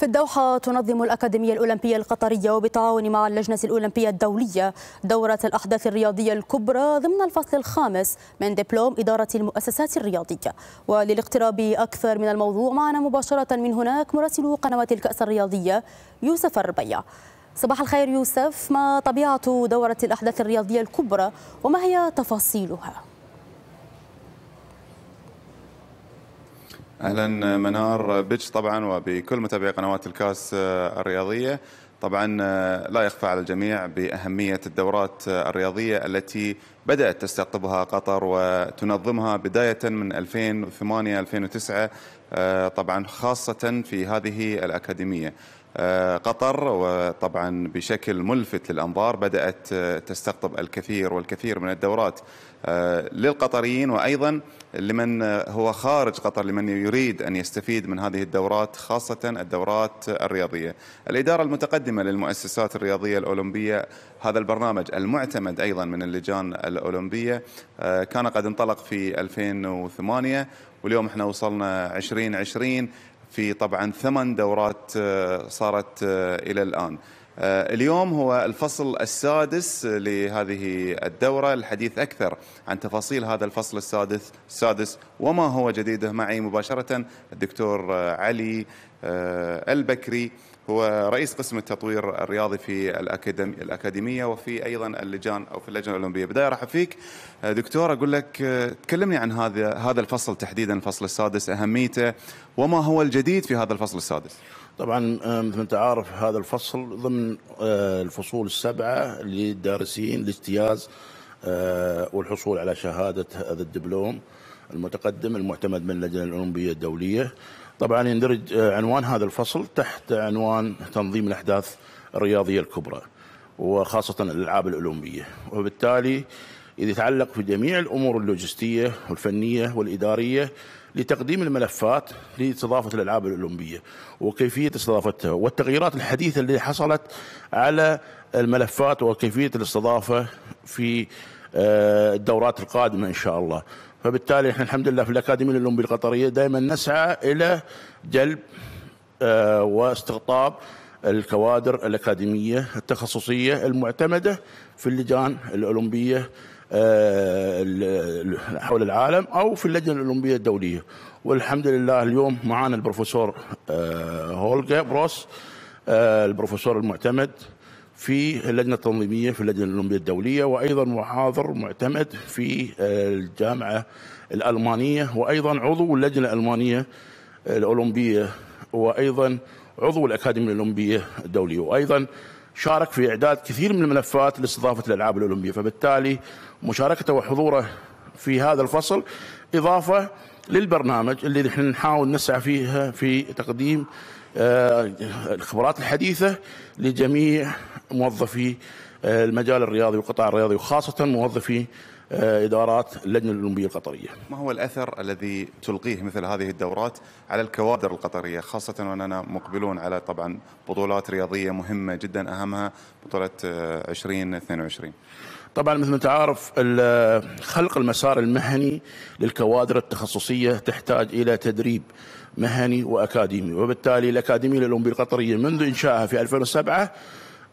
في الدوحة تنظم الأكاديمية الأولمبية القطرية وبتعاون مع اللجنة الأولمبية الدولية دورة الأحداث الرياضية الكبرى ضمن الفصل الخامس من دبلوم إدارة المؤسسات الرياضية وللاقتراب أكثر من الموضوع معنا مباشرة من هناك مراسل قنوات الكأس الرياضية يوسف الربيع صباح الخير يوسف ما طبيعة دورة الأحداث الرياضية الكبرى وما هي تفاصيلها؟ اهلا منار بيتش طبعا وبكل متابعي قنوات الكاس الرياضيه طبعا لا يخفى على الجميع باهميه الدورات الرياضيه التي بدأت تستقطبها قطر وتنظمها بداية من 2008 2009 آه، طبعا خاصة في هذه الأكاديمية آه، قطر وطبعا بشكل ملفت للأنظار بدأت آه، تستقطب الكثير والكثير من الدورات للقطريين وأيضا لمن هو خارج قطر لمن يريد أن يستفيد من هذه الدورات خاصة الدورات الرياضية الإدارة المتقدمة للمؤسسات الرياضية الأولمبية هذا البرنامج المعتمد أيضا من اللجان الأولمبية آه، كان قد انطلق في 2008 واليوم احنا وصلنا 2020 في طبعا ثمان دورات آه، صارت آه، إلى الآن اليوم هو الفصل السادس لهذه الدورة الحديث أكثر عن تفاصيل هذا الفصل السادس السادس وما هو جديده معي مباشرة الدكتور علي البكري هو رئيس قسم التطوير الرياضي في الأكاديمي الأكاديمية وفي أيضا اللجان أو في اللجنة الأولمبية بداية أرحب فيك دكتور أقول لك تكلمني عن هذا هذا الفصل تحديدا الفصل السادس أهميته وما هو الجديد في هذا الفصل السادس طبعا مثل ما انت عارف هذا الفصل ضمن آه، الفصول السبعه للدارسين لاجتياز آه، والحصول على شهاده هذا الدبلوم المتقدم المعتمد من اللجنه الاولمبيه الدوليه طبعا يندرج آه، عنوان هذا الفصل تحت عنوان تنظيم الأحداث الرياضية الكبرى وخاصة الألعاب الأولمبية وبالتالي يتعلق في جميع الأمور اللوجستية والفنية والإدارية لتقديم الملفات لاستضافة الألعاب الأولمبية وكيفية استضافتها والتغييرات الحديثة اللي حصلت على الملفات وكيفية الاستضافة في آه، الدورات القادمة إن شاء الله فبالتالي احنا الحمد لله في الاكاديميه الاولمبيه القطريه دائما نسعى الى جلب آه، واستقطاب الكوادر الاكاديميه التخصصيه المعتمده في اللجان الاولمبيه آه، حول العالم او في اللجنه الاولمبيه الدوليه والحمد لله اليوم معانا البروفيسور آه، هولجا بروس البروفيسور المعتمد في اللجنة التنظيمية في اللجنة الأولمبية الدولية وأيضا محاضر معتمد في الجامعة الألمانية وأيضا عضو اللجنة الألمانية الأولمبية وأيضا عضو الأكاديمية الأولمبية الدولية وأيضا شارك في إعداد كثير من الملفات لاستضافة الألعاب الأولمبية فبالتالي مشاركته وحضوره في هذا الفصل إضافة للبرنامج اللي نحن نحاول نسعى فيها في تقديم آه، الخبرات الحديثة لجميع موظفي آه، المجال الرياضي والقطاع الرياضي وخاصة موظفي آه، إدارات اللجنة الأولمبية القطرية ما هو الأثر الذي تلقيه مثل هذه الدورات على الكوادر القطرية خاصة وأننا مقبلون على طبعا بطولات رياضية مهمة جدا أهمها بطولة 2022 طبعا مثل ما انت عارف خلق المسار المهني للكوادر التخصصيه تحتاج الى تدريب مهني واكاديمي وبالتالي الاكاديميه الأولمبية القطريه منذ انشائها في 2007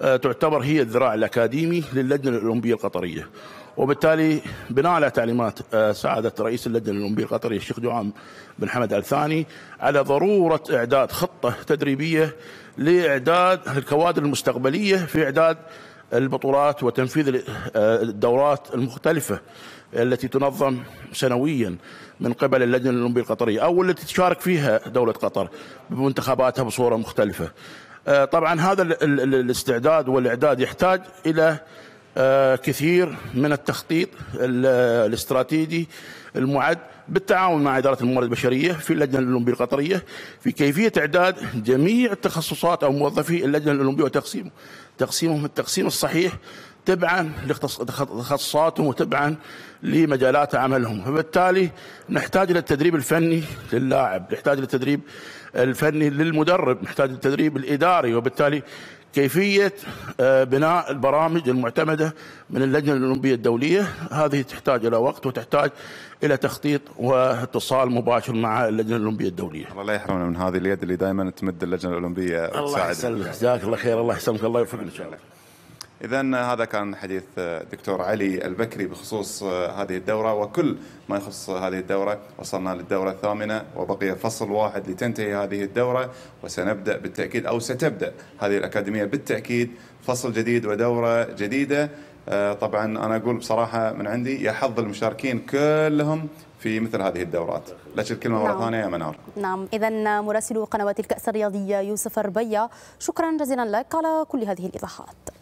آه، تعتبر هي الذراع الاكاديمي للجنه الاولمبيه القطريه وبالتالي بناء على تعليمات آه، سعادة رئيس اللجنة الأولمبية القطرية الشيخ دعام بن حمد آل ثاني على ضرورة إعداد خطة تدريبية لإعداد الكوادر المستقبلية في إعداد البطولات وتنفيذ آه، الدورات المختلفة التي تنظم سنويا من قبل اللجنة الأولمبية القطرية أو التي تشارك فيها دولة قطر بمنتخباتها بصورة مختلفة آه، طبعا هذا الاستعداد والإعداد يحتاج إلى آه، كثير من التخطيط الاستراتيجي المعد بالتعاون مع إدارة الموارد البشرية في اللجنة الأولمبية القطرية في كيفية إعداد جميع التخصصات أو موظفي اللجنة الأولمبية وتقسيمهم تقسيمهم التقسيم الصحيح تبعا لتخصصاتهم وتبعا لمجالات عملهم فبالتالي نحتاج الى التدريب الفني للاعب نحتاج الى التدريب الفني للمدرب نحتاج التدريب الاداري وبالتالي كيفية آه، بناء البرامج المعتمدة من اللجنة الأولمبية الدولية هذه تحتاج إلى وقت وتحتاج إلى تخطيط واتصال مباشر مع اللجنة الأولمبية الدولية الله يحرمنا من هذه اليد اللي دائما تمد اللجنة الأولمبية الله يسلمك جزاك الله خير الله يسلمك الله يوفقك إن شاء الله إذا هذا كان حديث آه، دكتور علي البكري بخصوص آه، هذه الدورة وكل ما يخص هذه الدورة وصلنا للدورة الثامنة وبقي فصل واحد لتنتهي هذه الدورة وسنبدأ بالتأكيد أو ستبدأ هذه الأكاديمية بالتأكيد فصل جديد ودورة جديدة آه، طبعا أنا أقول بصراحة من عندي يا حظ المشاركين كلهم في مثل هذه الدورات لك الكلمة نعم. مرة ثانية يا منار نعم إذا مراسل قنوات الكأس الرياضية يوسف الربيع شكرا جزيلا لك على كل هذه الإيضاحات